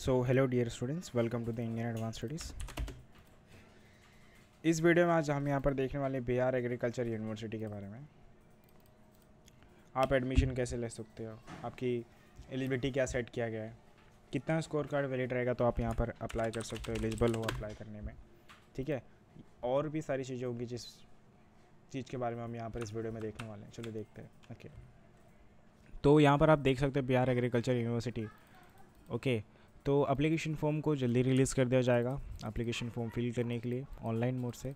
So hello dear students welcome to the Indian advance studies इस video में आज हम यहाँ पर देखने वाले बिहार एग्रीकल्चर यूनिवर्सिटी के बारे में आप एडमिशन कैसे ले सकते हो आपकी एलिजिबिलिटी क्या सेट किया गया है कितना स्कोर कार्ड वैलिड रहेगा तो आप यहाँ पर अप्लाई कर सकते हो एलिजिबल हो अप्लाई करने में ठीक है और भी सारी चीज़ें होंगी जिस चीज़ के बारे में हम यहाँ पर इस वीडियो में देखने वाले हैं चलो देखते हैं ओके तो यहाँ पर आप देख सकते हो Bihar agriculture university okay okay. तो अप्लीकेशन फॉर्म को जल्दी रिलीज़ कर दिया जाएगा अप्लीकेशन फॉर्म फिल करने के लिए ऑनलाइन मोड से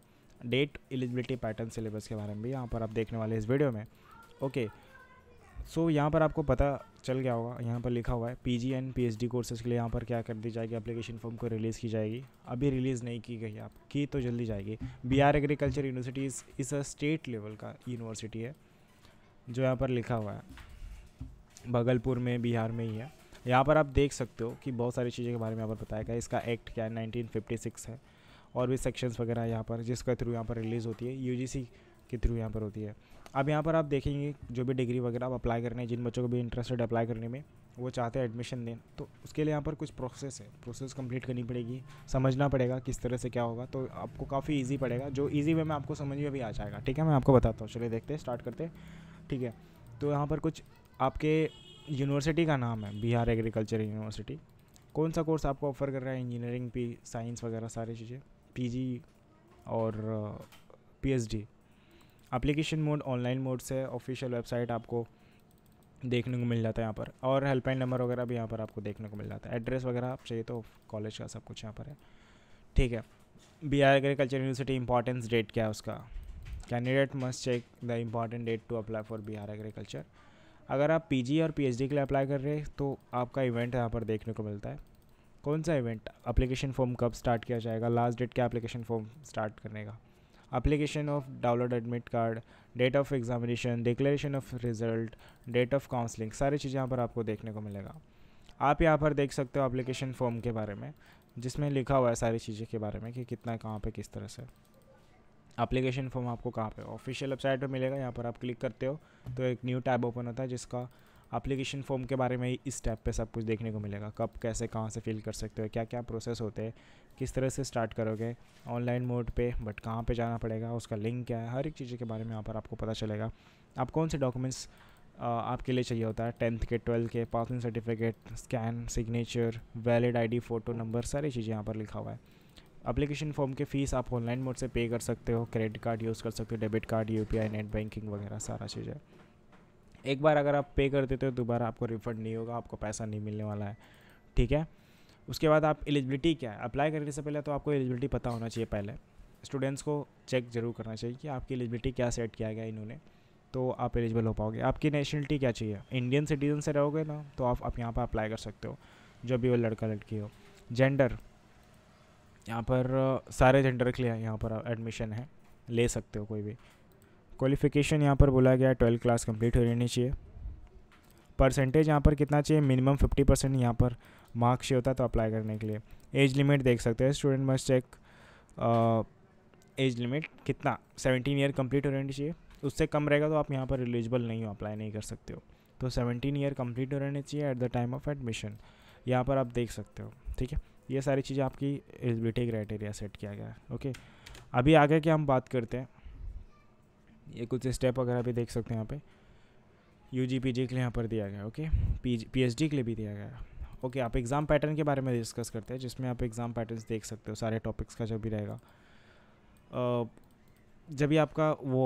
डेट एलिजिबिलिटी पैटर्न सिलेबस के बारे में भी यहाँ पर आप देखने वाले इस वीडियो में ओके सो यहाँ पर आपको पता चल गया होगा यहाँ पर लिखा हुआ है P G and P H D courses के लिए यहाँ पर क्या कर दी जाएगी एप्लीकेशन फॉर्म को रिलीज़ की जाएगी अभी रिलीज़ नहीं की गई आप की तो जल्दी जाएगी बिहार एग्रीकल्चर यूनिवर्सिटी इस इस अ स्टेट लेवल का यूनिवर्सिटी है जो यहाँ पर लिखा हुआ है भागलपुर में बिहार में ही है यहाँ पर आप देख सकते हो कि बहुत सारी चीज़ों के बारे में यहाँ पर बताया गया इसका एक्ट क्या है सिक्स है और भी सेक्शंस वगैरह यहाँ पर जिसके थ्रू यहाँ पर रिलीज़ होती है यू के थ्रू यहाँ पर होती है अब यहाँ पर आप देखेंगे जो भी डिग्री वगैरह आप अप्लाई करने जिन बच्चों को भी इंटरेस्टेड अप्लाई करने में वो चाहते हैं एडमिशन दें तो उसके लिए यहाँ पर कुछ प्रोसेस है प्रोसेस कंप्लीट करनी पड़ेगी समझना पड़ेगा किस तरह से क्या होगा तो आपको काफ़ी ईजी पड़ेगा जो ईजी वे में आपको समझ में भी आ जाएगा ठीक है मैं आपको बताता हूँ चलिए देखते हैं स्टार्ट करते हैं ठीक है तो यहाँ पर कुछ आपके यूनिवर्सिटी का नाम है बिहार एग्रीकल्चर यूनिवर्सिटी कौन सा कोर्स आपको ऑफर कर रहा है इंजीनियरिंग पी साइंस वगैरह सारी चीज़ें पी और P D application mode online mode से ऑफिशियल वेबसाइट आपको देखने को मिल जाता है यहाँ पर और हेल्पलाइन नंबर वगैरह भी यहाँ पर आपको देखने को मिल जाता है एड्रेस वगैरह आप चाहिए तो कॉलेज का सब कुछ यहाँ पर है ठीक है B R agriculture university importance date क्या है उसका candidate must check the important date to apply for Bihar agriculture अगर आप पीजी और पीएचडी के लिए अप्लाई कर रहे हैं तो आपका इवेंट यहाँ पर देखने को मिलता है कौन सा इवेंट अप्लीकेशन फॉर्म कब स्टार्ट किया जाएगा लास्ट डेट क्या अप्लीकेशन फॉर्म स्टार्ट करने का application of download admit card date of examination declaration of result date of counselling सारी चीज़ें यहाँ पर आपको देखने को मिलेगा आप यहाँ पर देख सकते हो अप्लीकेशन फॉर्म के बारे में जिसमें लिखा हुआ है सारी चीज़ें के बारे में कि कितना कहाँ पे किस तरह से एप्लीकेशन फॉर्म आपको कहाँ पे ऑफिशियल वेबसाइट पर मिलेगा यहाँ पर आप क्लिक करते हो तो एक न्यू टैब ओपन होता है जिसका एप्लीकेशन फॉर्म के बारे में ही इस टैब पे सब कुछ देखने को मिलेगा कब कैसे कहाँ से फिल कर सकते हो क्या क्या प्रोसेस होते हैं किस तरह से स्टार्ट करोगे ऑनलाइन मोड पे बट कहाँ पे जाना पड़ेगा उसका लिंक क्या है हर एक चीज़ के बारे में यहाँ पर आपको पता चलेगा आप कौन से डॉक्यूमेंट्स आपके लिए चाहिए होता है टेंथ के ट्वेल्थ के passing certificate scan signature valid ID photo number सारी चीज़ें यहाँ पर लिखा हुआ है अप्लीकेशन फॉर्म की फ़ीस आप ऑनलाइन मोड से पे कर सकते हो क्रेडिट कार्ड यूज़ कर सकते हो debit card you net banking वगैरह सारा चीज़ है एक बार अगर आप पे कर देते हो दोबारा आपको रिफंड नहीं होगा आपको पैसा नहीं मिलने वाला है ठीक है उसके बाद आप एलिजिबिलिटी क्या है अप्लाई करने से पहले तो आपको एलिजिबिलिटी पता होना चाहिए पहले स्टूडेंट्स को चेक जरूर करना चाहिए कि आपकी एलिजिबिलिटी क्या सेट किया गया इन्होंने तो आप एलिजिबल हो पाओगे आपकी नेशनलिटी क्या चाहिए इंडियन सिटीजन से रहोगे ना तो आप, आप यहाँ पर अप्लाई कर सकते हो जो भी वो लड़का लड़की हो जेंडर यहाँ पर सारे जेंडर के लिए यहाँ पर एडमिशन है ले सकते हो कोई भी क्वालिफ़िकेशन यहाँ पर बोला गया है ट्वेल्थ क्लास कंप्लीट हो रहनी चाहिए परसेंटेज यहाँ पर कितना चाहिए मिनिमम फिफ्टी परसेंट यहाँ पर मार्क्स चाहिए होता तो अप्लाई करने के लिए एज लिमिट देख सकते हैं student must check age limit कितना सेवनटीन ईयर कम्प्लीट हो रहनी चाहिए उससे कम रहेगा तो आप यहाँ पर एलिजिबल नहीं हो अप्लाई नहीं कर सकते हो तो सेवनटीन ईयर कम्प्लीट हो रहने चाहिए at the time of admission यहाँ पर आप देख सकते हो ठीक है ये सारी चीज़ें आपकी एलिजिबिलिटी क्राइटेरिया सेट किया गया है ओके अभी आगे की हम बात करते हैं ये कुछ स्टेप वगैरह भी देख सकते हैं यहाँ पे यू जी पी जी के लिए यहाँ पर दिया गया okay P P H D के लिए भी दिया गया ओके आप एग्ज़ाम पैटर्न के बारे में डिस्कस करते हैं जिसमें आप एग्ज़ाम पैटर्न देख सकते हो सारे टॉपिक्स का जब भी रहेगा जब भी आपका वो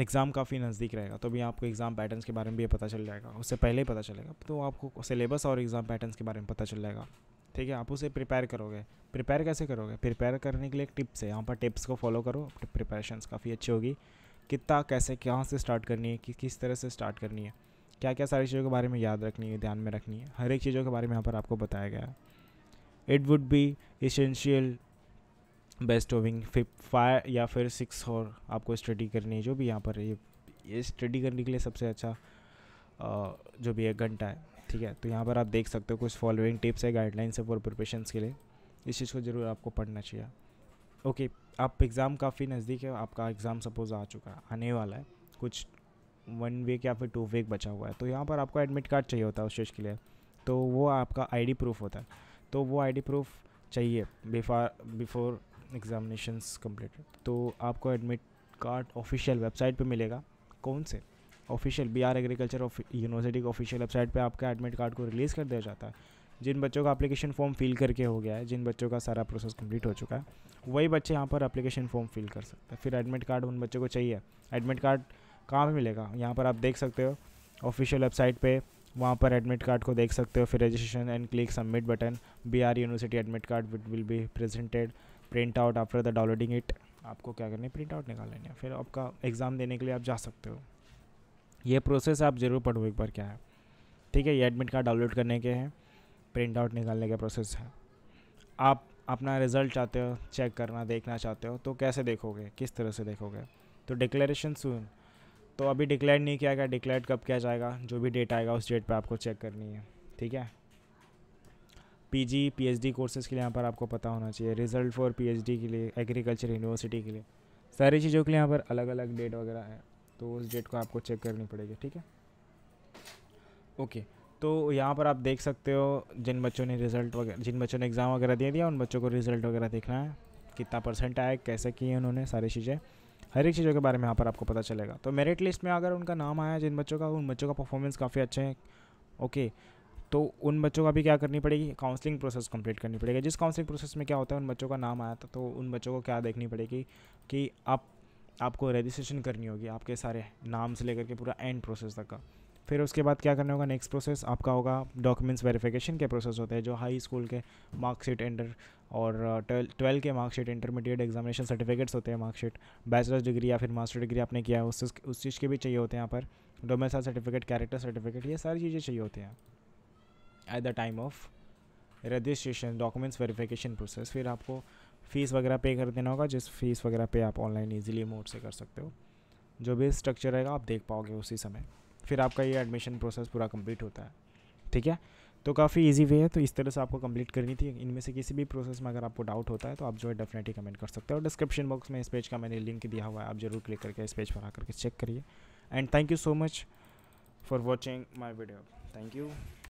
एग्ज़ाम काफ़ी नज़दीक रहेगा तो भी आपको एग्ज़ाम पैटर्न्स के बारे में भी पता चल जाएगा उससे पहले ही पता चलेगा तो आपको सिलेबस और एग्ज़ाम पैटर्न्स के बारे में पता चल जाएगा ठीक है आप उसे प्रिपेयर करोगे प्रिपेयर कैसे करोगे प्रिपेयर करने के लिए एक टिप्स है यहाँ पर टिप्स को फॉलो करो प्रिपरेशन काफ़ी अच्छी होगी कितना कैसे कहाँ से स्टार्ट करनी है कि किस तरह से स्टार्ट करनी है क्या क्या सारी चीज़ों के बारे में याद रखनी है ध्यान में रखनी है हर एक चीज़ों के बारे में यहाँ पर आपको बताया गया है it would be essential best owing fifth five या फिर सिक्स और आपको स्टडी करनी है जो भी यहाँ पर ये स्टडी करने के लिए सबसे अच्छा जो भी एक घंटा है ठीक है तो यहाँ पर आप देख सकते हो कुछ फॉलोइंग टिप्स है गाइडलाइंस है फॉर प्रिपरेशन के लिए इस चीज़ को ज़रूर आपको पढ़ना चाहिए ओके आप एग्ज़ाम काफ़ी नज़दीक है आपका एग्ज़ाम सपोज आ चुका है आने वाला है कुछ वन वीक या फिर टू वीक बचा हुआ है तो यहाँ पर आपको एडमिट कार्ड चाहिए होता है उस चीज़ के लिए तो वो आपका आईडी प्रूफ होता है तो वो आईडी प्रूफ चाहिए बिफार बिफोर एग्जामिनेशंस कम्प्लीट तो आपको एडमिट कार्ड ऑफिशियल वेबसाइट पे मिलेगा कौन से ऑफिशियल बिहार एग्रीकल्चर यूनिवर्सिटी के ऑफिशियल वेबसाइट पे आपका एडमिट कार्ड को रिलीज़ कर दिया जाता है जिन बच्चों का अपलीकेशन फॉर्म फिल करके हो गया है जिन बच्चों का सारा प्रोसेस कंप्लीट हो चुका है वही बच्चे यहाँ पर अपलीकेशन फॉर्म फिल कर सकते हैं फिर एडमिट कार्ड उन बच्चों को चाहिए एडमिट कार्ड कहाँ भी मिलेगा यहाँ पर आप देख सकते हो ऑफिशियल वेबसाइट पर वहाँ पर एडमिट कार्ड को देख सकते हो फिर registration and click submit button Bihar university admit card with will be presented print out after the downloading it आपको क्या करना है प्रिंट आउट निकाल लेना है फिर आपका एग्ज़ाम देने के लिए आप जा सकते हो ये प्रोसेस आप ज़रूर पढ़ो एक बार क्या है ठीक है ये एडमिट कार्ड डाउनलोड करने के हैं प्रिंट आउट निकालने का प्रोसेस है आप अपना रिज़ल्ट चाहते हो चेक करना देखना चाहते हो तो कैसे देखोगे किस तरह से देखोगे तो डिक्लेरेशन सुन तो अभी डिक्लेयर नहीं किया गया डिक्लेयर कब किया जाएगा जो भी डेट आएगा उस डेट पर आपको चेक करनी है ठीक है P P G H D courses के लिए यहाँ पर आपको पता होना चाहिए result for P H D के लिए एग्रीकल्चर यूनिवर्सिटी के लिए सारी चीज़ों के लिए यहाँ पर अलग अलग डेट वगैरह है तो उस डेट को आपको चेक करनी पड़ेगी ठीक है ओके तो यहाँ पर आप देख सकते हो जिन बच्चों ने रिज़ल्ट वगैरह जिन बच्चों ने एग्ज़ाम वगैरह दे दिया उन बच्चों को रिज़ल्ट वगैरह देखना है कितना परसेंट आया कैसे किए उन्होंने सारी चीज़ें हर एक चीज़ों के बारे में यहाँ पर आपको पता चलेगा तो मेरिट लिस्ट में अगर उनका नाम आया जिन बच्चों का उन बच्चों का परफॉर्मेंस काफ़ी अच्छे हैं ओके तो उन बच्चों का भी क्या करनी पड़ेगी काउंसलिंग प्रोसेस कंप्लीट करनी पड़ेगी जिस काउंसलिंग प्रोसेस में क्या होता है उन बच्चों का नाम आया था तो उन बच्चों को क्या देखनी पड़ेगी कि आप आपको रजिस्ट्रेशन करनी होगी आपके सारे नाम से लेकर के पूरा एंड प्रोसेस तक का फिर उसके बाद क्या करना होगा नेक्स्ट प्रोसेस आपका होगा डॉक्यूमेंट्स वेरिफिकेशन के प्रोसेस होते हैं जो हाई स्कूल के मार्कशीट इंटर और ट्वेल्व uh, के मार्कशीट इंटरमीडिएट एग्जामिनेशन सर्टिफिकेट्स होते हैं मार्कशीट बैचलर्स डिग्री या फिर मास्टर डिग्री आपने किया है उस उस चीज़ के भी चाहिए होते हैं यहाँ पर डोमेसा सर्टिफिकेट कैरेक्टर सर्टिफिकेट ये सारी चीज़ें चाहिए होती हैं at the time of registration documents verification process फिर आपको फ़ीस वगैरह पे कर देना होगा जिस फीस वगैरह पे आप ऑनलाइन ईजिली मोड से कर सकते हो जो भी स्ट्रक्चर रहेगा आप देख पाओगे उसी समय फिर आपका ये एडमिशन प्रोसेस पूरा कंप्लीट होता है ठीक है तो काफ़ी इजी वे है तो इस तरह से आपको कंप्लीट करनी थी इनमें से किसी भी प्रोसेस में अगर आपको डाउट होता है तो आप जो है डेफिनेटली कमेंट कर सकते हो और डिस्क्रिप्शन बॉक्स में इस पेज का मैंने लिंक दिया हुआ है आप जरूर क्लिक करके इस पेज पर आकर के चेक करिए and thank you so much for watching my video thank you